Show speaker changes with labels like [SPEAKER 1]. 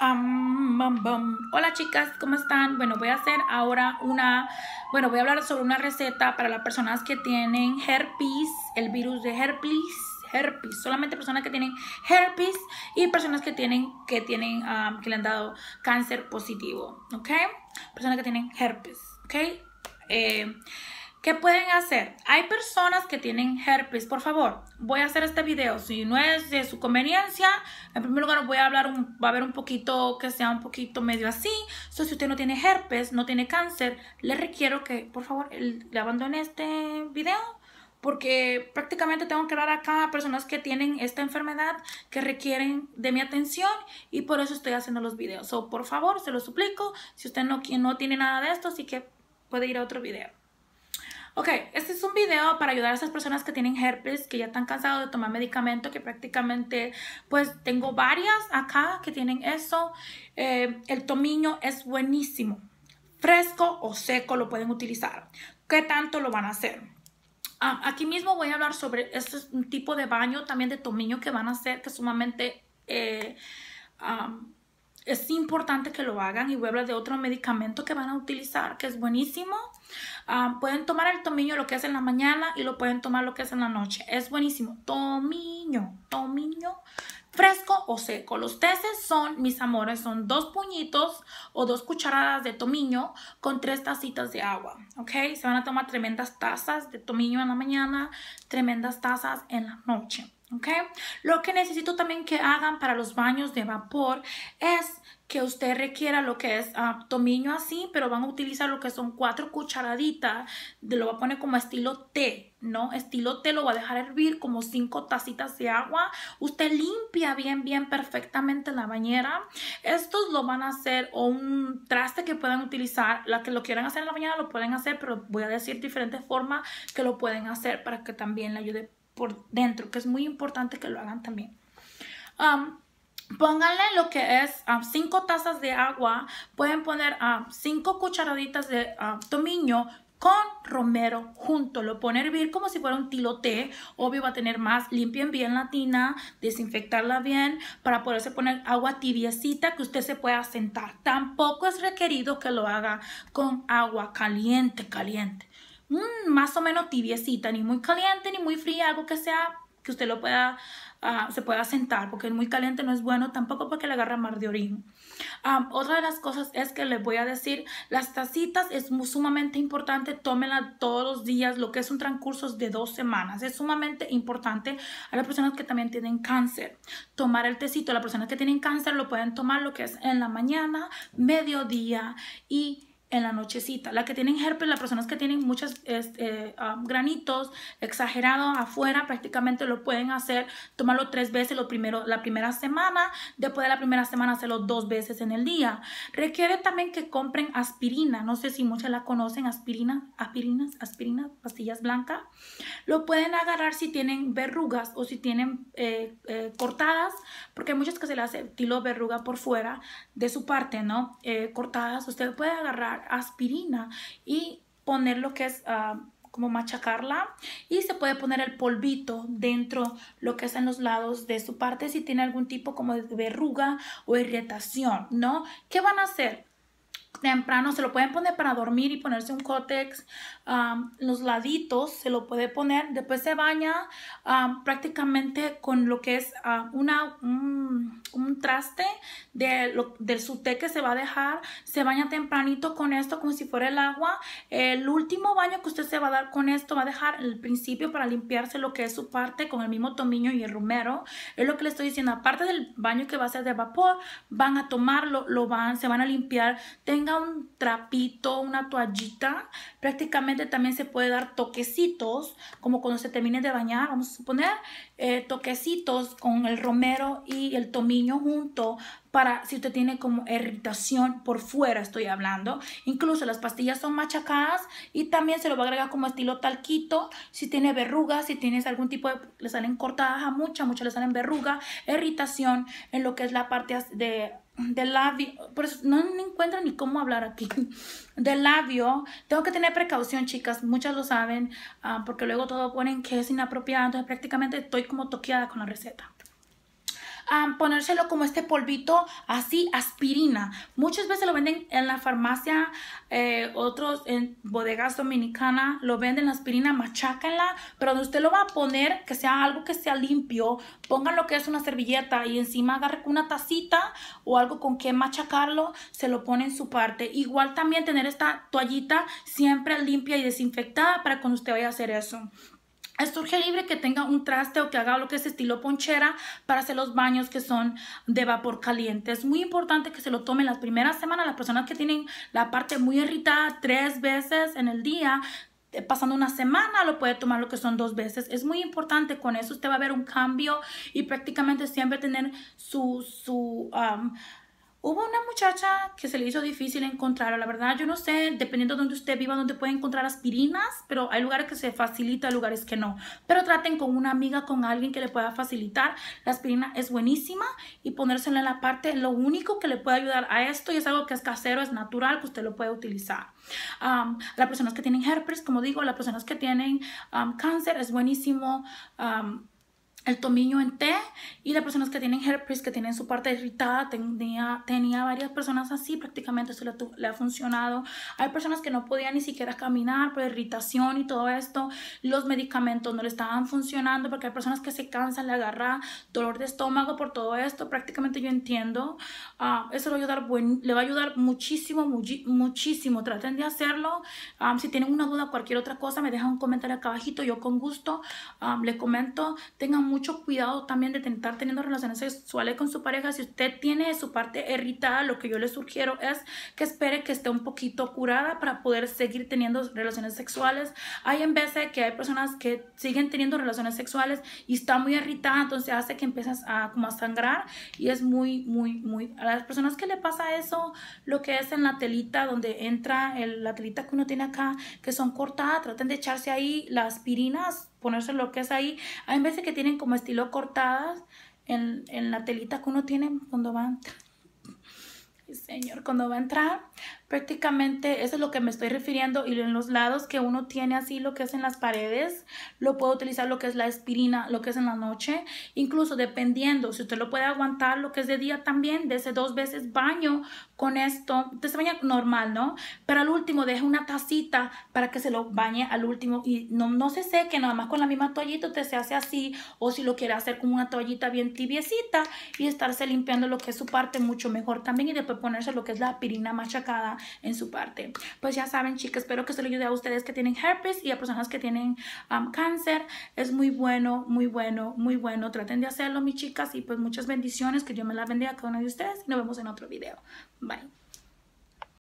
[SPEAKER 1] Hola chicas, ¿cómo están? Bueno, voy a hacer ahora una, bueno, voy a hablar sobre una receta para las personas que tienen herpes, el virus de herpes, herpes, solamente personas que tienen herpes y personas que tienen, que tienen, que le han dado cáncer positivo, ¿ok? Personas que tienen herpes, ¿ok? Eh, pueden hacer? Hay personas que tienen herpes. Por favor, voy a hacer este video. Si no es de su conveniencia, en primer lugar voy a hablar, un, va a haber un poquito que sea un poquito medio así. si usted no tiene herpes, no tiene cáncer, le requiero que, por favor, le abandone este video. Porque prácticamente tengo que hablar acá a personas que tienen esta enfermedad, que requieren de mi atención y por eso estoy haciendo los videos. o por favor, se lo suplico. Si usted no, no tiene nada de esto, sí que puede ir a otro video. Ok, este es un video para ayudar a esas personas que tienen herpes, que ya están cansados de tomar medicamento, que prácticamente, pues tengo varias acá que tienen eso. Eh, el tomiño es buenísimo. Fresco o seco lo pueden utilizar. ¿Qué tanto lo van a hacer? Ah, aquí mismo voy a hablar sobre este tipo de baño también de tomiño que van a hacer, que es sumamente... Eh, ah, es importante que lo hagan y voy de otro medicamento que van a utilizar que es buenísimo. Ah, pueden tomar el tomiño lo que es en la mañana y lo pueden tomar lo que es en la noche. Es buenísimo. Tomiño, tomiño fresco o seco. Los teces son, mis amores, son dos puñitos o dos cucharadas de tomiño con tres tacitas de agua, ¿ok? Se van a tomar tremendas tazas de tomiño en la mañana, tremendas tazas en la noche. Okay. Lo que necesito también que hagan para los baños de vapor es que usted requiera lo que es uh, así, pero van a utilizar lo que son cuatro cucharaditas, de, lo va a poner como estilo té, ¿no? Estilo té lo va a dejar hervir como cinco tacitas de agua. Usted limpia bien, bien perfectamente la bañera. Estos lo van a hacer o un traste que puedan utilizar, la que lo quieran hacer en la mañana lo pueden hacer, pero voy a decir diferentes formas que lo pueden hacer para que también le ayude por dentro, que es muy importante que lo hagan también. Um, pónganle lo que es 5 um, tazas de agua, pueden poner 5 um, cucharaditas de um, tomiño con romero junto, lo poner a hervir como si fuera un tilote, obvio va a tener más, limpien bien la tina, desinfectarla bien para poderse poner agua tibiecita que usted se pueda sentar. Tampoco es requerido que lo haga con agua caliente, caliente. Mm, más o menos tibiecita, ni muy caliente, ni muy fría, algo que sea que usted lo pueda, ah, se pueda sentar, porque muy caliente no es bueno tampoco porque le agarra mar de orín. otra de las cosas es que les voy a decir, las tacitas es sumamente importante, tómenla todos los días, lo que es un transcurso de dos semanas, es sumamente importante a las personas que también tienen cáncer. Tomar el tecito, las personas que tienen cáncer lo pueden tomar lo que es en la mañana, mediodía y en la nochecita. la que tienen herpes, las personas que tienen muchos este, um, granitos exagerados afuera, prácticamente lo pueden hacer, tomarlo tres veces lo primero, la primera semana, después de la primera semana hacerlo dos veces en el día. Requiere también que compren aspirina, no sé si muchas la conocen, aspirina, aspirinas, aspirina, pastillas blancas. Lo pueden agarrar si tienen verrugas o si tienen eh, eh, cortadas, porque hay muchas que se le hace tilo verruga por fuera de su parte, ¿no? Eh, cortadas, usted puede agarrar aspirina y poner lo que es ah, como machacarla y se puede poner el polvito dentro lo que es en los lados de su parte si tiene algún tipo como de verruga o irritación, ¿no? ¿Qué van a hacer? temprano se lo pueden poner para dormir y ponerse un cótex a los laditos se lo puede poner después se baña prácticamente con lo que es una un, traste de lo, del té que se va a dejar se baña tempranito con esto como si fuera el agua el último baño que usted se va a dar con esto va a dejar el principio para limpiarse lo que es su parte con el mismo tomiño y el rumero es lo que le estoy diciendo aparte del baño que va a ser de vapor van a tomarlo lo van se van a limpiar tenga un trapito, una toallita, prácticamente también se puede dar toquecitos, como cuando se termine de bañar, vamos a suponer, eh, toquecitos con el romero y el tomiño junto para si usted tiene como irritación por fuera, estoy hablando. Incluso las pastillas son machacadas y también se lo va a agregar como estilo talquito. Si tiene verrugas, si tienes algún tipo de... le salen cortadas a muchas, muchas le salen verruga, irritación en lo que es la parte de de labio, por eso no, encuentro ni cómo hablar aquí, de labio, tengo que tener precaución chicas, muchas lo saben, ah, porque luego todo ponen que es inapropiado, entonces prácticamente estoy como toqueada con la receta a ponérselo como este polvito así, aspirina. Muchas veces lo venden en la farmacia, eh, otros en bodegas dominicanas lo venden la aspirina, machácala, pero donde usted lo va a poner, que sea algo que sea limpio, pongan lo que es una servilleta y encima agarre una tacita o algo con que machacarlo, se lo pone en su parte. Igual también tener esta toallita siempre limpia y desinfectada para cuando usted vaya a hacer eso es libre que tenga un traste o que haga lo que es estilo ponchera para hacer los baños que son de vapor caliente. Es muy importante que se lo tomen las primeras semanas las personas que tienen la parte muy irritada tres veces en el día. Eh, pasando una semana lo puede tomar lo que son dos veces. Es muy importante, con eso usted va a ver un cambio y prácticamente siempre tener su, su Hubo una muchacha que se le hizo difícil encontrar, la verdad, yo no sé, dependiendo de donde usted viva, donde puede encontrar aspirinas, pero hay lugares que se facilita, lugares que no. Pero traten con una amiga, con alguien que le pueda facilitar. La aspirina es buenísima y ponérsela en la parte, lo único que le puede ayudar a esto y es algo que es casero, es natural, que usted lo puede utilizar. Um, las personas que tienen herpes, como digo, las personas que tienen cáncer, es buenísimo el tomillo en té y las personas que tienen herpes, que tienen su parte irritada, tenía, tenía varias personas así, prácticamente eso le, ha funcionado. Hay personas que no podían ni siquiera caminar por irritación y todo esto, los medicamentos no le estaban funcionando porque hay personas que se cansan, le agarra dolor de estómago por todo esto, prácticamente yo entiendo. Ah, eso le va, a ayudar buen, le va a ayudar muchísimo, muchísimo. Traten de hacerlo. Ah, si tienen una duda, cualquier otra cosa, me dejan un comentario acá abajito, yo con gusto ah, le comento. Tengan mucho mucho cuidado también de tentar teniendo relaciones sexuales con su pareja. Si usted tiene su parte irritada, lo que yo le sugiero es que espere que esté un poquito curada para poder seguir teniendo relaciones sexuales. Hay en veces que hay personas que siguen teniendo relaciones sexuales y está muy irritada, entonces hace que empiezas a como a sangrar y es muy, muy, muy... A las personas que le pasa eso, lo que es en la telita donde entra el, la telita que uno tiene acá, que son cortadas, traten de echarse ahí las pirinas, ponerse lo que es ahí. Hay veces que tienen como estilo cortadas en, la telita que uno tiene cuando va a entrar. Señor, cuando va a entrar, Prácticamente eso es lo que me estoy refiriendo y en los lados que uno tiene así lo que es en las paredes, lo puedo utilizar lo que es la aspirina, lo que es en la noche, incluso dependiendo si usted lo puede aguantar lo que es de día también, de ese dos veces baño con esto, usted se baña normal, ¿no? Pero al último deje una tacita para que se lo bañe al último y no, no se seque, nada más con la misma toallita te se hace así o si lo quiere hacer con una toallita bien tibiecita y estarse limpiando lo que es su parte mucho mejor también y después ponerse lo que es la aspirina machacada en su parte. Pues ya saben, chicas, espero que esto le ayude a ustedes que tienen herpes y a personas que tienen cáncer. Es muy bueno, muy bueno, muy bueno. Traten de hacerlo, mis chicas, y pues muchas bendiciones. Que yo me las bendiga a cada una de ustedes y nos vemos en otro video. Bye.